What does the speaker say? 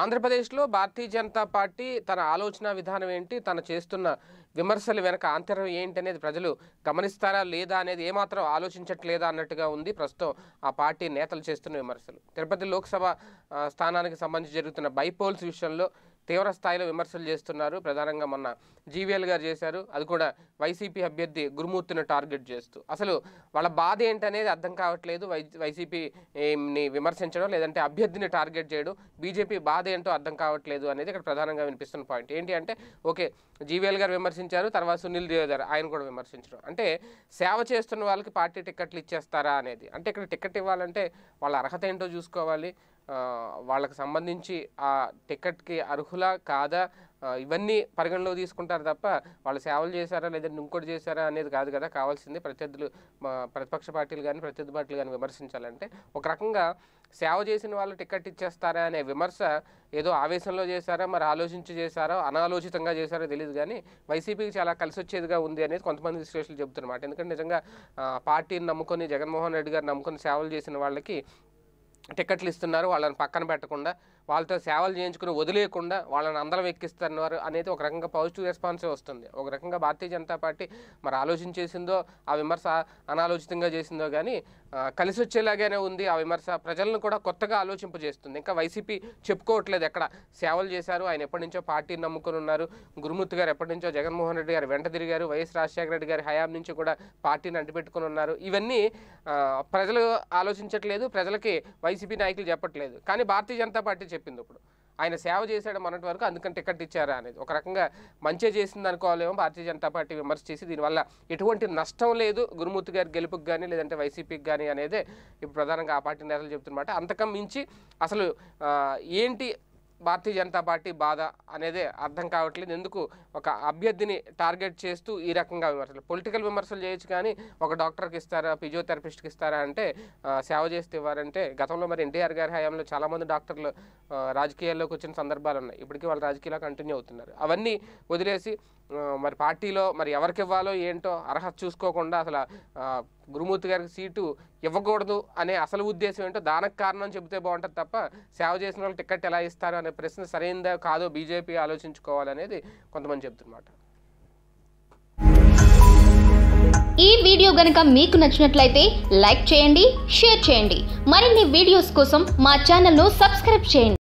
ఆంధ్రప్రదేశ్లో భారతీయ జనతా పార్టీ తన ఆలోచన విధానం ఏంటి తన చేస్తున్న విమర్శలు వెనక ఆంతర్యం ఏంటి అనేది ప్రజలు గమనిస్తారా లేదా అనేది ఏమాత్రం ఆలోచించట్లేదా అన్నట్టుగా ఉంది ప్రస్తుతం ఆ పార్టీ నేతలు చేస్తున్న విమర్శలు తిరుపతి లోక్సభ స్థానానికి సంబంధించి జరుగుతున్న బైపోల్స్ విషయంలో తీవ్ర స్థాయిలో విమర్శలు చేస్తున్నారు ప్రధానంగా మొన్న జీవీఎల్ గారు చేశారు అది కూడా వైసీపీ అభ్యర్థి గురుమూర్తిని టార్గెట్ చేస్తూ అసలు వాళ్ళ బాధ ఏంటనేది అర్థం కావట్లేదు వై వైసీపీని విమర్శించడం లేదంటే అభ్యర్థిని టార్గెట్ చేయడం బీజేపీ బాధ ఏంటో అర్థం కావట్లేదు అనేది ఇక్కడ ప్రధానంగా వినిపిస్తున్న పాయింట్ ఏంటి అంటే ఓకే జీవీఎల్ గారు విమర్శించారు తర్వాత సునీల్ దేవదారు ఆయన కూడా విమర్శించడం అంటే సేవ చేస్తున్న వాళ్ళకి పార్టీ టికెట్లు ఇచ్చేస్తారా అనేది అంటే ఇక్కడ టికెట్ ఇవ్వాలంటే వాళ్ళ అర్హత ఏంటో చూసుకోవాలి వాళ్ళకి సంబంధించి ఆ టికెట్కి అర్హులా కాదా ఇవన్నీ పరిగణలో తీసుకుంటారు తప్ప వాళ్ళు సేవలు చేశారా లేదంటే ఇంకోటి చేశారా అనేది కాదు కదా కావాల్సింది ప్రత్యర్థులు ప్రతిపక్ష పార్టీలు కానీ ప్రత్యర్థి పార్టీలు కానీ విమర్శించాలంటే ఒక రకంగా సేవ చేసిన వాళ్ళు టికెట్ ఇచ్చేస్తారా అనే విమర్శ ఏదో ఆవేశంలో చేశారా మరి ఆలోచించి చేశారో అనాలోచితంగా చేశారో తెలియదు కానీ వైసీపీకి చాలా కలిసి వచ్చేదిగా ఉంది అనేది కొంతమంది విశ్లేషణలు చెబుతున్నమాట ఎందుకంటే నిజంగా పార్టీని నమ్ముకొని జగన్మోహన్ రెడ్డి గారు నమ్ముకొని సేవలు చేసిన వాళ్ళకి టికెట్లు ఇస్తున్నారు వాళ్ళని పక్కన పెట్టకుండా వాళ్ళతో సేవలు చేయించుకుని వదిలేయకుండా వాళ్ళని అందరం ఎక్కిస్తారు అనేది ఒక రకంగా పాజిటివ్ రెస్పాన్సే వస్తుంది ఒక రకంగా భారతీయ జనతా పార్టీ మరి ఆలోచించేసిందో ఆ విమర్శ అనాలోచితంగా చేసిందో కానీ కలిసి వచ్చేలాగానే ఉంది ఆ విమర్శ ప్రజలను కూడా కొత్తగా ఆలోచింపజేస్తుంది ఇంకా వైసీపీ చెప్పుకోవట్లేదు ఎక్కడ సేవలు చేశారు ఆయన ఎప్పటి నుంచో పార్టీని నమ్ముకుని ఉన్నారు గురుమూర్తి గారు ఎప్పటి నుంచో జగన్మోహన్ రెడ్డి గారు వెంట తిరిగారు వైఎస్ రాజశేఖర రెడ్డి గారి హయాం నుంచి కూడా పార్టీని అంటిపెట్టుకుని ఉన్నారు ఇవన్నీ ప్రజలు ఆలోచించట్లేదు ప్రజలకి వైసీపీ నాయకులు చెప్పట్లేదు కానీ భారతీయ జనతా పార్టీ చెప్పింది ఇప్పుడు ఆయన సేవ చేశాడు మొన్నటి వరకు అందుకని టికెట్ ఇచ్చారా అనేది ఒక రకంగా మంచి చేసింది అనుకోవాలేమో భారతీయ జనతా పార్టీ విమర్శ చేసి దీనివల్ల ఎటువంటి నష్టం లేదు గురుమూర్తి గారి గెలుపుకి కానీ లేదంటే వైసీపీకి కానీ అనేదే ఇప్పుడు ప్రధానంగా ఆ పార్టీ నేతలు చెప్తున్నమాట అంతకం మించి అసలు ఏంటి భారతీయ జనతా పార్టీ బాధ అనేది అర్థం కావట్లేదు ఎందుకు ఒక అభ్యర్థిని టార్గెట్ చేస్తూ ఈ రకంగా విమర్శలు పొలిటికల్ విమర్శలు చేయొచ్చు కానీ ఒక డాక్టర్కి ఇస్తారా ఫిజియోథెరపిస్ట్కి ఇస్తారా అంటే సేవ చేస్తే ఇవ్వారంటే గతంలో మరి ఎన్టీఆర్ గారి హయాంలో చాలామంది డాక్టర్లు రాజకీయాల్లోకి వచ్చిన సందర్భాలు ఉన్నాయి ఇప్పటికీ వాళ్ళు రాజకీయాలు కంటిన్యూ అవుతున్నారు అవన్నీ వదిలేసి మరి పార్టీలో మరి ఎవరికి ఇవ్వాలో ఏంటో అర్హత చూసుకోకుండా అసలు గురుమూర్తి గారికి సీటు ఇవ్వకూడదు అనే అసలు ఉద్దేశం ఏంటో దానికి కారణం చెబితే బాగుంటుంది తప్ప సేవ చేసిన వాళ్ళు టికెట్ ఎలా ఇస్తారు అనే ప్రశ్న సరైనదే కాదో బీజేపీ ఆలోచించుకోవాలనేది కొంతమంది చెబుతున్నమాట ఈ వీడియో గనక మీకు నచ్చినట్లయితే లైక్ చేయండి షేర్ చేయండి మరిన్ని వీడియోస్ కోసం మా ఛానల్ను సబ్స్క్రైబ్ చేయండి